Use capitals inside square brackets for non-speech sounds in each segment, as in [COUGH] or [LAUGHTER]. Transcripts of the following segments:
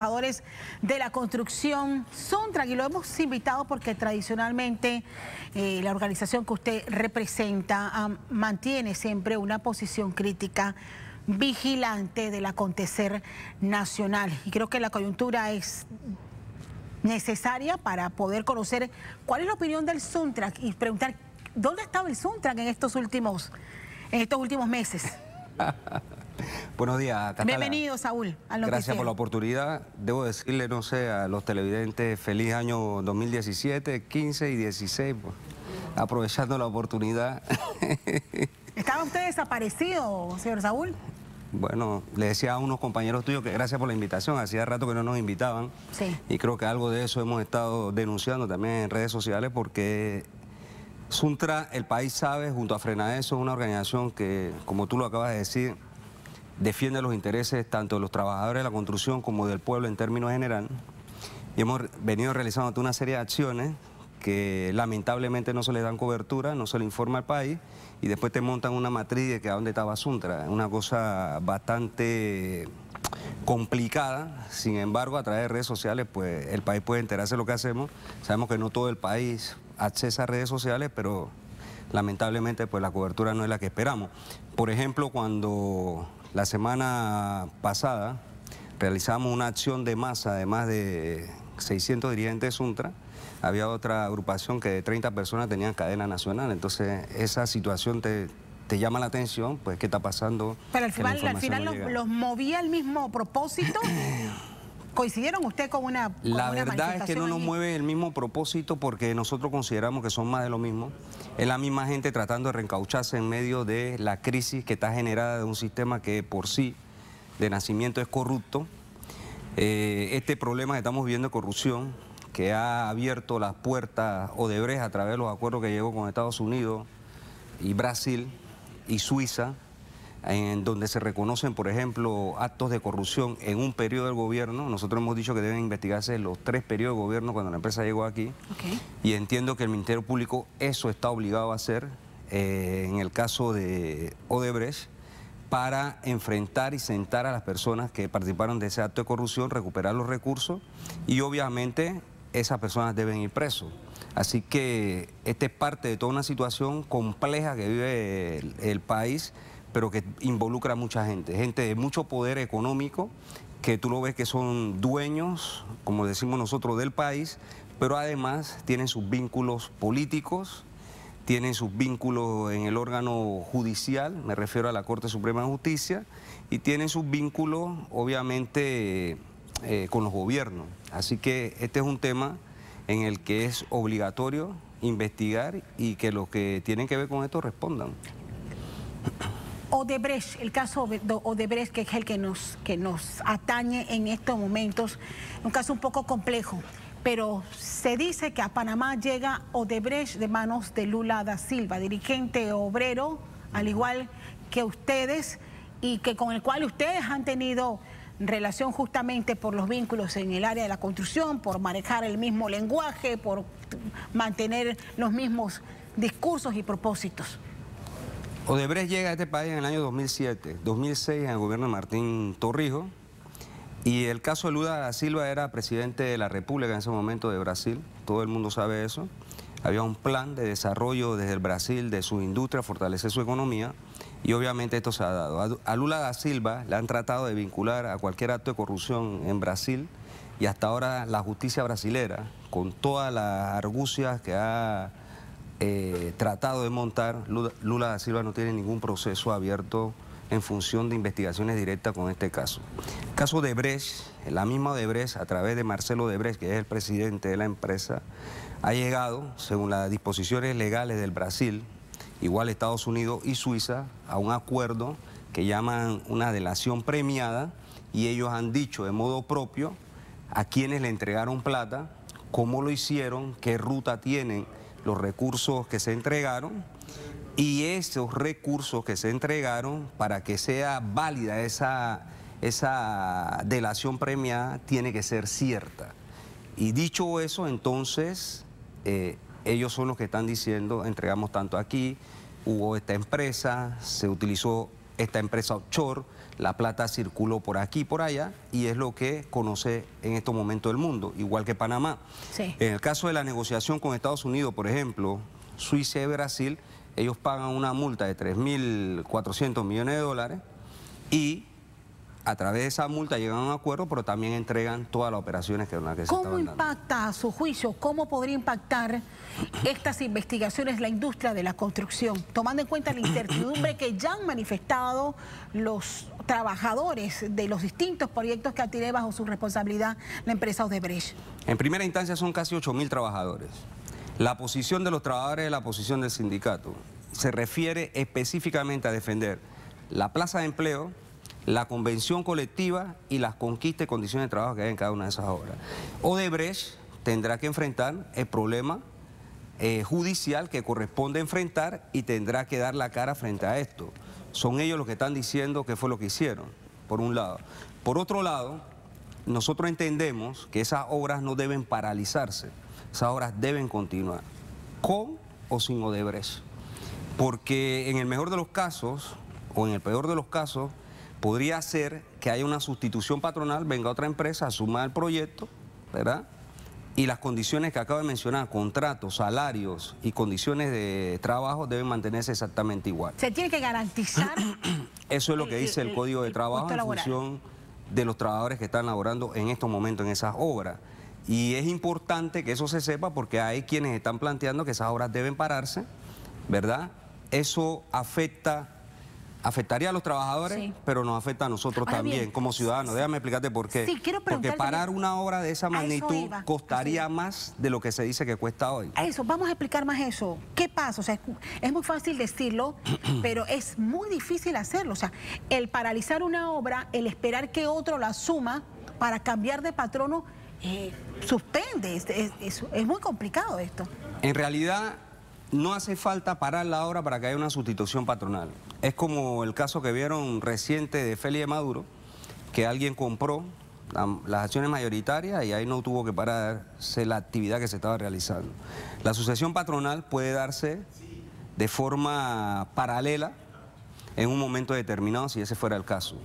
trabajadores de la construcción Sontra y lo hemos invitado porque tradicionalmente eh, la organización que usted representa ah, mantiene siempre una posición crítica vigilante del acontecer nacional y creo que la coyuntura es necesaria para poder conocer cuál es la opinión del Suntrack y preguntar dónde estaba el Suntrack en estos últimos en estos últimos meses. [LAUGHS] Buenos días, también. Bienvenido, Saúl, Gracias por la oportunidad. Debo decirle, no sé, a los televidentes, feliz año 2017, 15 y 16, pues, aprovechando la oportunidad. [LAUGHS] ¿Estaba usted desaparecido, señor Saúl? Bueno, le decía a unos compañeros tuyos que gracias por la invitación, hacía rato que no nos invitaban. Sí. Y creo que algo de eso hemos estado denunciando también en redes sociales porque Suntra, el país sabe, junto a eso es una organización que, como tú lo acabas de decir, defiende los intereses tanto de los trabajadores de la construcción como del pueblo en términos general. Y hemos venido realizando una serie de acciones que lamentablemente no se le dan cobertura, no se le informa al país y después te montan una matriz de que a dónde estaba Suntra. Una cosa bastante complicada, sin embargo a través de redes sociales pues el país puede enterarse de lo que hacemos. Sabemos que no todo el país accesa a redes sociales, pero lamentablemente pues la cobertura no es la que esperamos. Por ejemplo, cuando la semana pasada realizamos una acción de masa de más de 600 dirigentes UNTRA. Había otra agrupación que de 30 personas tenían cadena nacional. Entonces, esa situación te, llama la atención, pues, ¿qué está pasando? Pero al final, los, los, movía el mismo propósito [LAUGHS] ¿Coincidieron usted con una La verdad es que no nos mueve el mismo propósito porque nosotros consideramos que son más de lo mismo. Es la misma gente tratando de reencaucharse en medio de la crisis que está generada de un sistema que por sí de nacimiento es corrupto. Eh, este problema que estamos viviendo de corrupción que ha abierto las puertas o Odebrecht a través de los acuerdos que llegó con Estados Unidos y Brasil y Suiza, en donde se reconocen, por ejemplo, actos de corrupción en un periodo del gobierno. Nosotros hemos dicho que deben investigarse los tres periodos de gobierno cuando la empresa llegó aquí. Y entiendo que el Ministerio Público eso está obligado a hacer eh, en el caso de Odebrecht para enfrentar y sentar a las personas que participaron de ese acto de corrupción, recuperar los recursos y obviamente esas personas deben ir presos. Así que esta es parte de toda una situación compleja que vive el país pero que involucra a mucha gente, gente de mucho poder económico, que tú lo ves que son dueños, como decimos nosotros, del país, pero además tienen sus vínculos políticos, tienen sus vínculos en el órgano judicial, me refiero a la Corte Suprema de Justicia, y tienen sus vínculos, obviamente, eh, con los gobiernos. Así que este es un tema en el que es obligatorio investigar y que los que tienen que ver con esto respondan. Odebrecht, el caso de Odebrecht, que es el que nos, que nos atañe en estos momentos, un caso un poco complejo, pero se dice que a Panamá llega Odebrecht de manos de Lula da Silva, dirigente obrero, al igual que ustedes, y que con el cual ustedes han tenido relación justamente por los vínculos en el área de la construcción, por manejar el mismo lenguaje, por mantener los mismos discursos y propósitos. Odebrecht llega a este país en el año 2007, 2006 en el gobierno de Martín Torrijo. y el caso de Lula da Silva era presidente de la República en ese momento de Brasil, todo el mundo sabe eso. Había un plan de desarrollo desde el Brasil de su industria, fortalecer su economía y obviamente esto se ha dado. A Lula da Silva le han tratado de vincular a cualquier acto de corrupción en Brasil y hasta ahora la justicia brasilera, con todas las argucias que ha eh, tratado de montar. Lula, da Silva no tiene ningún proceso abierto en función de investigaciones directas con este caso. El caso de Brecht, la misma de Brecht, a través de Marcelo de Brecht, que es el presidente de la empresa, ha llegado, según las disposiciones legales del Brasil, igual Estados Unidos y Suiza, a un acuerdo que llaman una delación premiada y ellos han dicho de modo propio a quienes le entregaron plata, cómo lo hicieron, qué ruta tienen los recursos que se entregaron y esos recursos que se entregaron para que sea válida esa, esa delación premiada tiene que ser cierta. Y dicho eso, entonces, eh, ellos son los que están diciendo, entregamos tanto aquí, hubo esta empresa, se utilizó esta empresa offshore, la plata circuló por aquí y por allá y es lo que conoce en estos momentos el mundo, igual que Panamá. En el caso de la negociación con Estados Unidos, por ejemplo, Suiza y Brasil, ellos pagan una multa de 3.400 millones de dólares y a través de esa multa llegan a un acuerdo, pero también entregan todas las operaciones que, van que se ¿Cómo impacta a su juicio, cómo podría impactar estas investigaciones la industria de la construcción, tomando en cuenta la incertidumbre que ya han manifestado los trabajadores de los distintos proyectos que atiré bajo su responsabilidad la empresa Odebrecht? En primera instancia son casi 8.000 trabajadores. La posición de los trabajadores es la posición del sindicato. Se refiere específicamente a defender la plaza de empleo, la convención colectiva y las conquistas y condiciones de trabajo que hay en cada una de esas obras. Odebrecht tendrá que enfrentar el problema eh, judicial que corresponde enfrentar y tendrá que dar la cara frente a esto. Son ellos los que están diciendo qué fue lo que hicieron, por un lado. Por otro lado, nosotros entendemos que esas obras no deben paralizarse, esas obras deben continuar, con o sin Odebrecht. Porque en el mejor de los casos, o en el peor de los casos, podría ser que haya una sustitución patronal, venga otra empresa, suma el proyecto, ¿verdad? Y las condiciones que acabo de mencionar, contratos, salarios y condiciones de trabajo deben mantenerse exactamente igual. ¿Se tiene que garantizar? [CLEARS THROAT] Eso es lo que dice el, Código de Trabajo en función de los trabajadores que están laborando en estos momentos en esas obras. Y es importante que eso se sepa porque hay quienes están planteando que esas obras deben pararse, ¿verdad? Eso afecta afectaría a los trabajadores, pero nos afecta a nosotros también como ciudadanos. Déjame explicarte por qué. Porque parar una obra de esa magnitud costaría más de lo que se dice que cuesta hoy. eso, vamos a explicar más eso. ¿Qué pasa? O sea, es, muy fácil decirlo, [CLEARS THROAT] pero es muy difícil hacerlo. O sea, el paralizar una obra, el esperar que otro la suma para cambiar de patrono, eh, suspende. Es, es muy complicado esto. En realidad no hace falta parar la obra para que haya una sustitución patronal. Es como el caso que vieron reciente de Félix de Maduro, que alguien compró las acciones mayoritarias y ahí no tuvo que pararse la actividad que se estaba realizando. La sucesión patronal puede darse de forma paralela en un momento determinado si ese fuera el caso.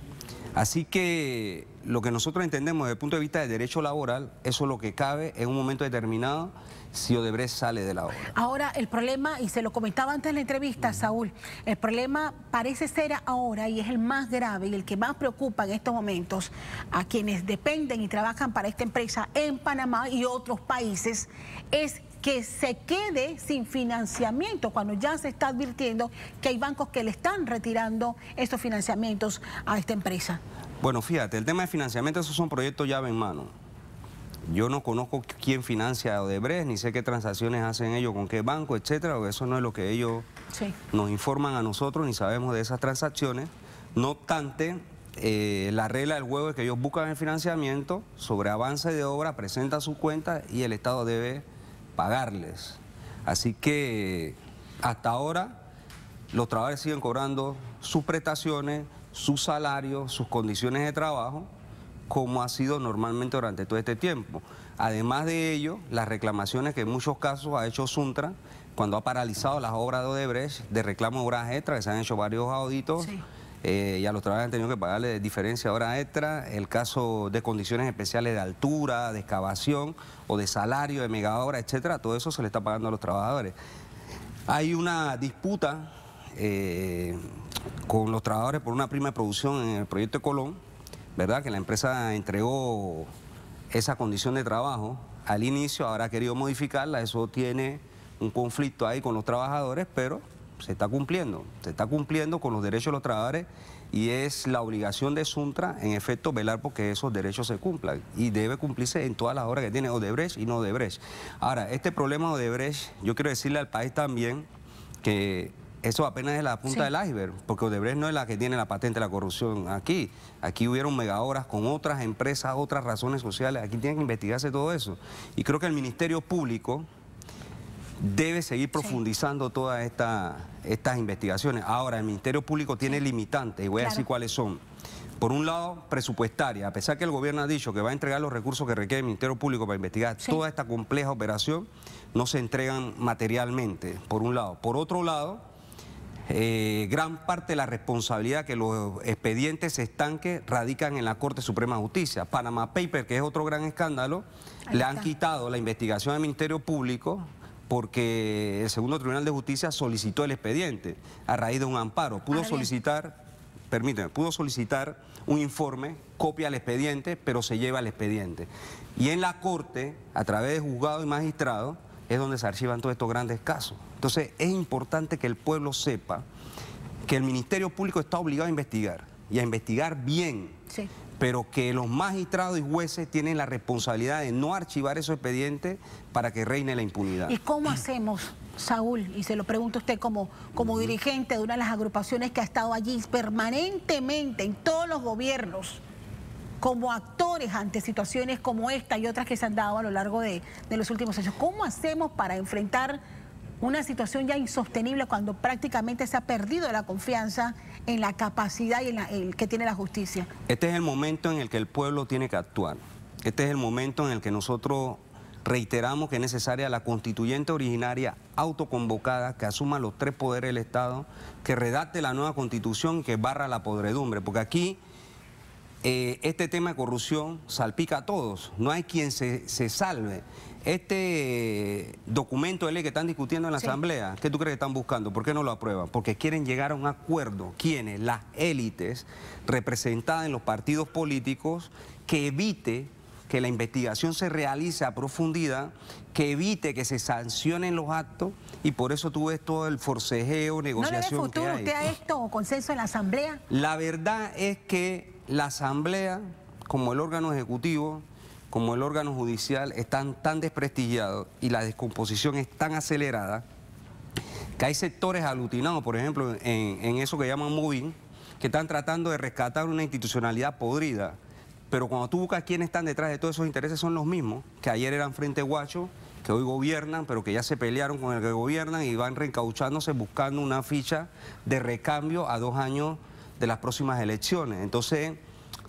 Así que lo que nosotros entendemos desde el punto de vista del derecho laboral, eso es lo que cabe en un momento determinado si Odebrecht sale de la obra. Ahora, el problema, y se lo comentaba antes en la entrevista, Saúl, el problema parece ser ahora y es el más grave y el que más preocupa en estos momentos a quienes dependen y trabajan para esta empresa en Panamá y otros países, es que se quede sin financiamiento cuando ya se está advirtiendo que hay bancos que le están retirando estos financiamientos a esta empresa? Bueno, fíjate, el tema de financiamiento, esos son proyectos llave en mano. Yo no conozco quién financia a Odebrecht, ni sé qué transacciones hacen ellos, con qué banco, etcétera, o eso no es lo que ellos nos informan a nosotros, ni sabemos de esas transacciones. No obstante, eh, la regla del juego es que ellos buscan el financiamiento sobre avance de obra, presenta su cuenta y el Estado debe pagarles. Así que hasta ahora los trabajadores siguen cobrando sus prestaciones, sus salarios, sus condiciones de trabajo, como ha sido normalmente durante todo este tiempo. Además de ello, las reclamaciones que en muchos casos ha hecho Suntra, cuando ha paralizado las obras de Odebrecht, de reclamo de obras extras, que se han hecho varios auditos, sí. Eh, y a los trabajadores han tenido que pagarle diferencia hora extra, el caso de condiciones especiales de altura, de excavación o de salario, de mega hora, etcétera, todo eso se le está pagando a los trabajadores. Hay una disputa eh, con los trabajadores por una prima de producción en el proyecto de Colón, ¿verdad? Que la empresa entregó esa condición de trabajo al inicio, ahora ha querido modificarla, eso tiene un conflicto ahí con los trabajadores, pero se está cumpliendo, se está cumpliendo con los derechos de los trabajadores y es la obligación de Suntra, en efecto, velar porque esos derechos se cumplan y debe cumplirse en todas las horas que tiene Odebrecht y no Odebrecht. Ahora, este problema de Odebrecht, yo quiero decirle al país también que eso apenas es la punta del iceberg, porque Odebrecht no es la que tiene la patente de la corrupción aquí. Aquí hubieron horas con otras empresas, otras razones sociales, aquí tienen que investigarse todo eso. Y creo que el Ministerio Público debe seguir profundizando todas estas investigaciones. Ahora, el Ministerio Público tiene limitantes y voy a decir cuáles son. Por un lado, presupuestaria. A pesar que el gobierno ha dicho que va a entregar los recursos que requiere el Ministerio Público para investigar toda esta compleja operación, no se entregan materialmente, por un lado. Por otro lado, eh, gran parte de la responsabilidad que los expedientes estanque, radican en la Corte Suprema de Justicia. Panama Paper, que es otro gran escándalo, le han quitado la investigación al Ministerio Público oh porque el Segundo Tribunal de Justicia solicitó el expediente a raíz de un amparo. Pudo ah, solicitar, permíteme, pudo solicitar un informe, copia el expediente, pero se lleva el expediente. Y en la Corte, a través de juzgado y magistrado, es donde se archivan todos estos grandes casos. Entonces, es importante que el pueblo sepa que el Ministerio Público está obligado a investigar, y a investigar bien pero que los magistrados y jueces tienen la responsabilidad de no archivar esos expedientes para que reine la impunidad. ¿Y cómo hacemos, Saúl? Y se lo pregunto a usted como, como dirigente de una de las agrupaciones que ha estado allí permanentemente en todos los gobiernos como actores ante situaciones como esta y otras que se han dado a lo largo de, de los últimos años. ¿Cómo hacemos para enfrentar una situación ya insostenible cuando prácticamente se ha perdido la confianza en la capacidad y en el que tiene la justicia. Este es el momento en el que el pueblo tiene que actuar. Este es el momento en el que nosotros reiteramos que es necesaria la constituyente originaria autoconvocada que asuma los tres poderes del Estado, que redacte la nueva constitución que barra la podredumbre, porque aquí eh, este tema de corrupción salpica a todos, no hay quien se, salve. Este documento de ley que están discutiendo en la Asamblea, ¿qué tú crees que están buscando? ¿Por qué no lo aprueban? Porque quieren llegar a un acuerdo, ¿Quiénes? las élites representadas en los partidos políticos, que evite que la investigación se realice a profundidad, que evite que se sancionen los actos y por eso tú ves todo el forcejeo, negociación ¿No usted a esto o consenso en la Asamblea? La verdad es que la Asamblea, como el órgano ejecutivo, como el órgano judicial, están tan desprestigiados y la descomposición es tan acelerada que hay sectores alucinados, por ejemplo, en, eso que llaman moving, que están tratando de rescatar una institucionalidad podrida. Pero cuando tú buscas quiénes están detrás de todos esos intereses son los mismos, que ayer eran Frente Guacho, que hoy gobiernan, pero que ya se pelearon con el que gobiernan y van reencauchándose buscando una ficha de recambio a dos años de las próximas elecciones. Entonces,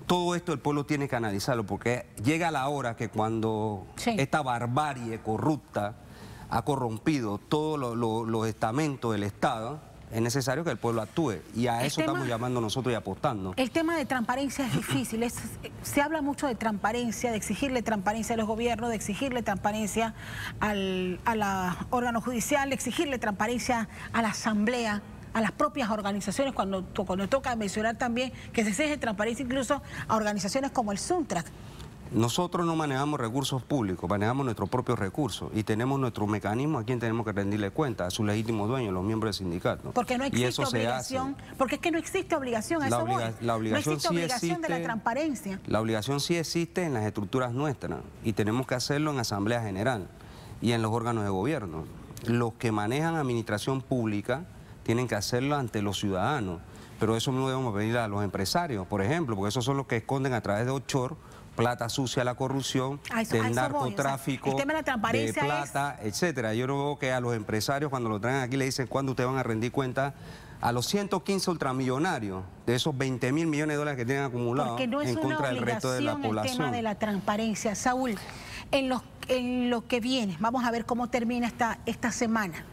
todo esto el pueblo tiene que analizarlo porque llega la hora que cuando esta barbarie corrupta ha corrompido todos los estamentos del Estado, es necesario que el pueblo actúe y a eso estamos llamando nosotros y apostando. El tema de transparencia es difícil, eh, se habla mucho de transparencia, de exigirle transparencia a los gobiernos, de exigirle transparencia al, a judicial... de exigirle transparencia a la asamblea a las propias organizaciones, cuando, toca mencionar también que se exige transparencia incluso a organizaciones como el Suntrac. Nosotros no manejamos recursos públicos, manejamos nuestros propios recursos y tenemos nuestro mecanismo a quien tenemos que rendirle cuenta, a sus legítimos dueños, los miembros del sindicato. Porque no existe obligación, porque es que no existe obligación la eso obligación no existe de la transparencia. La obligación sí existe en las estructuras nuestras y tenemos que hacerlo en Asamblea General y en los órganos de gobierno. Los que manejan administración pública tienen que hacerlo ante los ciudadanos. Pero eso no debemos pedir a los empresarios, por ejemplo, porque esos son los que esconden a través de Ochor plata sucia, la corrupción, del narcotráfico, de, plata, etcétera. Yo no veo que a los empresarios cuando lo traen aquí le dicen cuándo ustedes van a rendir cuenta a los 115 ultramillonarios de esos 20 mil millones de dólares que tienen acumulados en contra del resto de la población. el tema de la transparencia. Saúl, en, los, en lo que viene, vamos a ver cómo termina esta, esta semana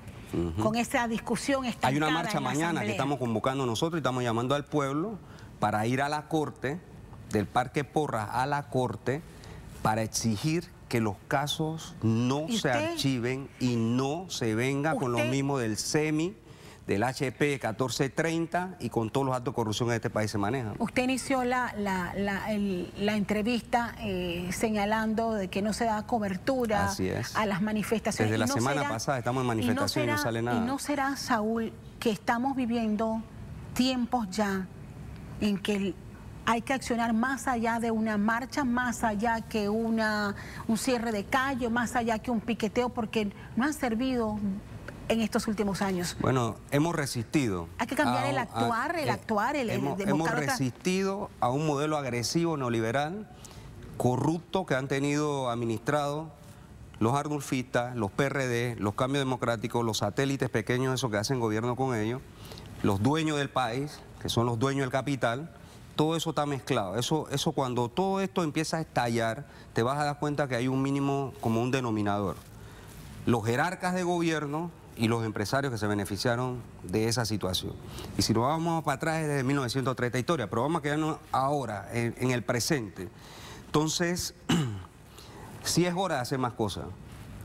con esa discusión está. Hay una marcha mañana que estamos convocando nosotros y estamos llamando al pueblo para ir a la corte, del Parque Porras a la corte, para exigir que los casos no se archiven y no se venga con lo mismo del SEMI del HP 1430 y con todos los actos de corrupción en este país se manejan. Usted inició la, la, entrevista eh, señalando de que no se da cobertura a las manifestaciones. Desde la semana pasada estamos en manifestación y no, sale nada. ¿Y no será, Saúl, que estamos viviendo tiempos ya en que hay que accionar más allá de una marcha, más allá que una, un cierre de calle, más allá que un piqueteo, porque no han servido en estos últimos años? Bueno, hemos resistido. Hay que cambiar el actuar, el actuar, el, hemos, hemos resistido a un modelo agresivo neoliberal, corrupto que han tenido administrado los arnulfistas, los PRD, los cambios democráticos, los satélites pequeños, eso que hacen gobierno con ellos, los dueños del país, que son los dueños del capital, todo eso está mezclado. Eso, eso cuando todo esto empieza a estallar, te vas a dar cuenta que hay un mínimo como un denominador. Los jerarcas de gobierno y los empresarios que se beneficiaron de esa situación. Y si nos vamos para atrás es desde 1930 historia, pero vamos a quedarnos ahora, en, el presente. Entonces, [CLEARS THROAT] sí es hora de hacer más cosas.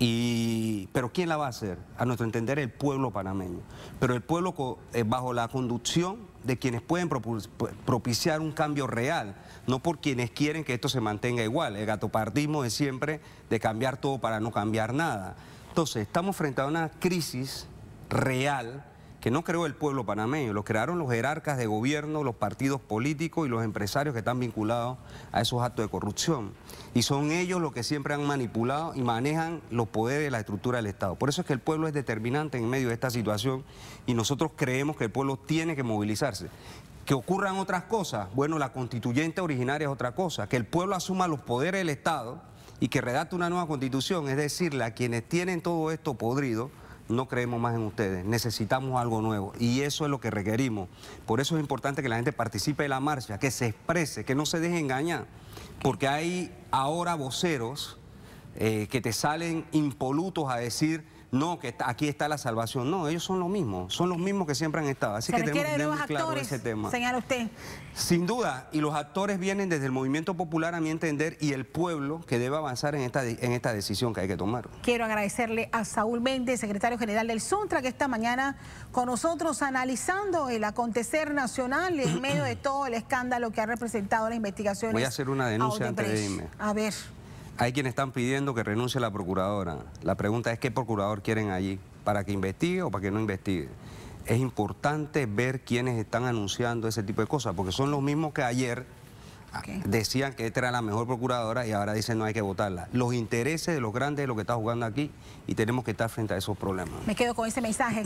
Y, pero ¿quién la va a hacer? A nuestro entender, el pueblo panameño. Pero el pueblo eh, bajo la conducción de quienes pueden propiciar un cambio real, no por quienes quieren que esto se mantenga igual. El gatopardismo es siempre de cambiar todo para no cambiar nada. Entonces, estamos frente a una crisis real que no creó el pueblo panameño, lo crearon los jerarcas de gobierno, los partidos políticos y los empresarios que están vinculados a esos actos de corrupción. Y son ellos los que siempre han manipulado y manejan los poderes de la estructura del Estado. Por eso es que el pueblo es determinante en medio de esta situación y nosotros creemos que el pueblo tiene que movilizarse. Que ocurran otras cosas, bueno, la constituyente originaria es otra cosa, que el pueblo asuma los poderes del Estado y que redacte una nueva constitución, es decirle a quienes tienen todo esto podrido, no creemos más en ustedes, necesitamos algo nuevo y eso es lo que requerimos. Por eso es importante que la gente participe de la marcha, que se exprese, que no se deje engañar, porque hay ahora voceros eh, que te salen impolutos a decir no, que está, aquí está la salvación. No, ellos son lo mismo, son los mismos que siempre han estado. Así que tenemos que tener ese tema. Señala usted. Sin duda, y los actores vienen desde el movimiento popular, a mi entender, y el pueblo que debe avanzar en esta, en esta decisión que hay que tomar. Quiero agradecerle a Saúl Méndez, secretario general del Suntra, que esta mañana con nosotros analizando el acontecer nacional en medio de [CLEARS THROAT] todo el escándalo que ha representado la investigación. Voy a hacer una denuncia antes de irme. A ver. Hay quienes están pidiendo que renuncie la procuradora. La pregunta es qué procurador quieren allí, para que investigue o para que no investigue. Es importante ver quiénes están anunciando ese tipo de cosas, porque son los mismos que ayer ah, decían que esta era la mejor procuradora y ahora dicen no hay que votarla. Los intereses de los grandes es lo que está jugando aquí y tenemos que estar frente a esos problemas. Me quedo con ese mensaje.